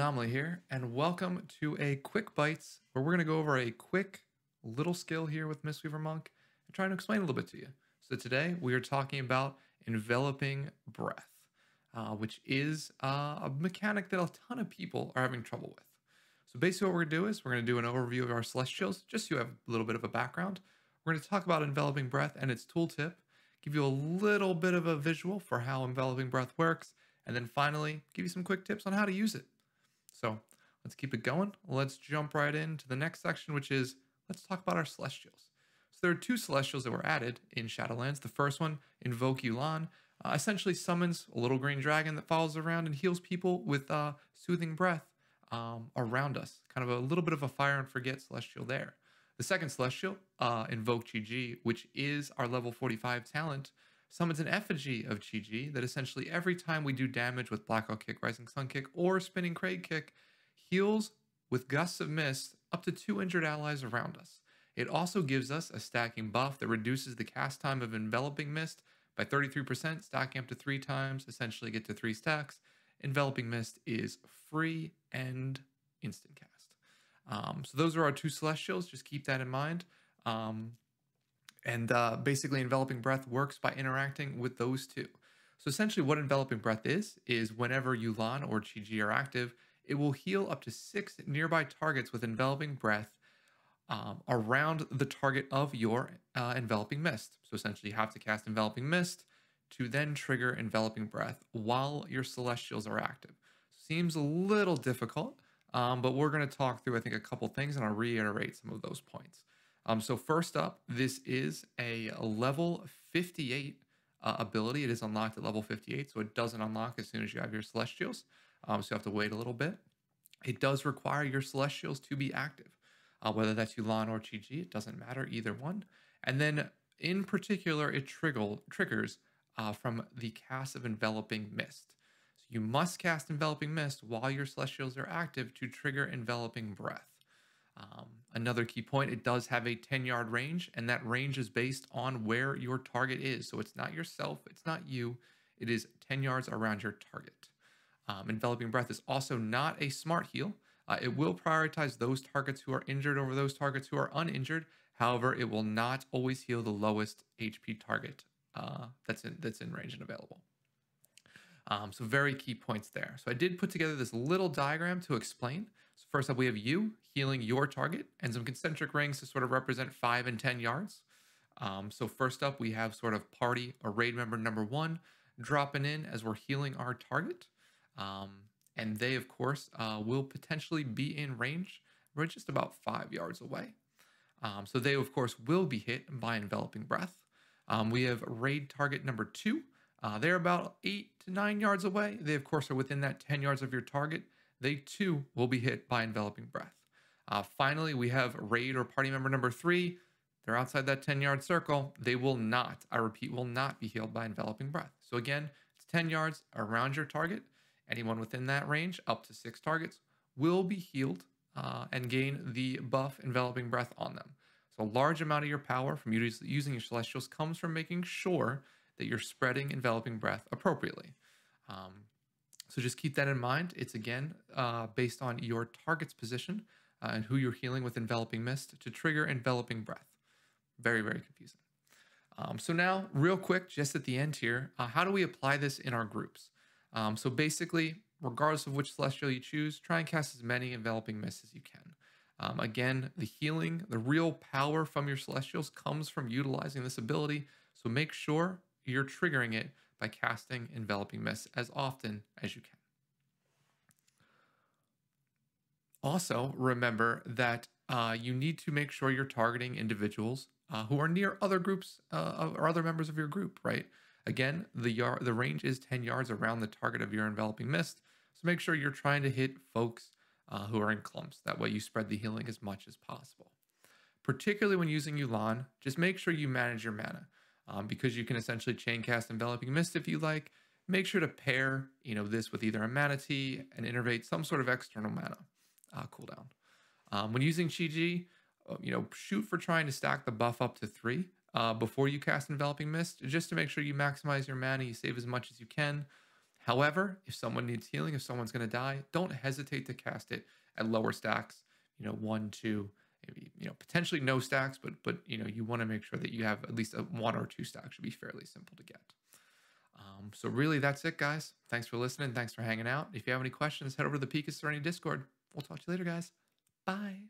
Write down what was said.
Anomaly here, and welcome to a Quick Bites, where we're going to go over a quick little skill here with Mistweaver Monk and try to explain a little bit to you. So today we are talking about enveloping breath, uh, which is uh, a mechanic that a ton of people are having trouble with. So basically what we're going to do is we're going to do an overview of our Celestials, just so you have a little bit of a background. We're going to talk about enveloping breath and its tooltip, give you a little bit of a visual for how enveloping breath works, and then finally, give you some quick tips on how to use it. So let's keep it going. Let's jump right into the next section, which is let's talk about our Celestials. So there are two Celestials that were added in Shadowlands. The first one, Invoke Yulan, uh, essentially summons a little green dragon that follows around and heals people with uh, soothing breath um, around us. Kind of a little bit of a fire and forget Celestial there. The second Celestial, uh, Invoke GG, which is our level 45 talent, summons an effigy of GG that essentially every time we do damage with Black Hawk Kick, Rising Sun Kick, or Spinning Crate Kick, heals with gusts of mist up to two injured allies around us. It also gives us a stacking buff that reduces the cast time of enveloping mist by 33%, stacking up to three times, essentially get to three stacks. Enveloping mist is free and instant cast. Um, so those are our two celestials. Just keep that in mind. Um, and uh, basically, enveloping breath works by interacting with those two. So essentially what enveloping breath is, is whenever Yulan or chi Ji are active, it will heal up to six nearby targets with enveloping breath um, around the target of your uh, enveloping mist. So essentially you have to cast enveloping mist to then trigger enveloping breath while your celestials are active. Seems a little difficult, um, but we're going to talk through, I think, a couple things and I'll reiterate some of those points. Um, so first up, this is a level 58 uh, ability. It is unlocked at level 58, so it doesn't unlock as soon as you have your Celestials. Um, so you have to wait a little bit. It does require your Celestials to be active, uh, whether that's Ulan or Chi Chi. It doesn't matter either one. And then in particular, it triggle, triggers uh, from the cast of Enveloping Mist. So you must cast Enveloping Mist while your Celestials are active to trigger Enveloping Breath. Um, another key point, it does have a 10 yard range, and that range is based on where your target is. So it's not yourself, it's not you, it is 10 yards around your target. Um, enveloping breath is also not a smart heal. Uh, it will prioritize those targets who are injured over those targets who are uninjured. However, it will not always heal the lowest HP target uh, that's in that's in range and available. Um, so very key points there. So I did put together this little diagram to explain. So first up, we have you healing your target and some concentric rings to sort of represent five and 10 yards. Um, so first up, we have sort of party or raid member number one dropping in as we're healing our target. Um, and they, of course, uh, will potentially be in range. We're just about five yards away. Um, so they, of course, will be hit by enveloping breath. Um, we have raid target number two uh, they're about eight to nine yards away. They, of course, are within that 10 yards of your target. They too will be hit by enveloping breath. Uh, finally, we have raid or party member number three. They're outside that 10 yard circle. They will not, I repeat, will not be healed by enveloping breath. So again, it's 10 yards around your target. Anyone within that range, up to six targets, will be healed uh, and gain the buff enveloping breath on them. So a large amount of your power from using your celestials comes from making sure that you're spreading, enveloping breath appropriately. Um, so just keep that in mind. It's again uh, based on your target's position uh, and who you're healing with enveloping mist to trigger enveloping breath. Very, very confusing. Um, so now, real quick, just at the end here, uh, how do we apply this in our groups? Um, so basically, regardless of which celestial you choose, try and cast as many enveloping mists as you can. Um, again, the healing, the real power from your celestials comes from utilizing this ability. So make sure you're triggering it by casting enveloping mist as often as you can. Also, remember that uh, you need to make sure you're targeting individuals uh, who are near other groups uh, or other members of your group, right? Again, the yard, the range is 10 yards around the target of your enveloping mist, so make sure you're trying to hit folks uh, who are in clumps. That way you spread the healing as much as possible. Particularly when using Yulan, just make sure you manage your mana um, because you can essentially chain cast enveloping mist if you like. Make sure to pair, you know, this with either a manatee, and innervate, some sort of external mana uh, cooldown. Um, when using Chi-Gi, uh, you know, shoot for trying to stack the buff up to three uh, before you cast Enveloping Mist, just to make sure you maximize your mana, you save as much as you can. However, if someone needs healing, if someone's going to die, don't hesitate to cast it at lower stacks, you know, one, two, you know potentially no stacks but but you know you want to make sure that you have at least a one or two stacks should be fairly simple to get um, so really that's it guys thanks for listening thanks for hanging out if you have any questions head over to the peak or any discord we'll talk to you later guys bye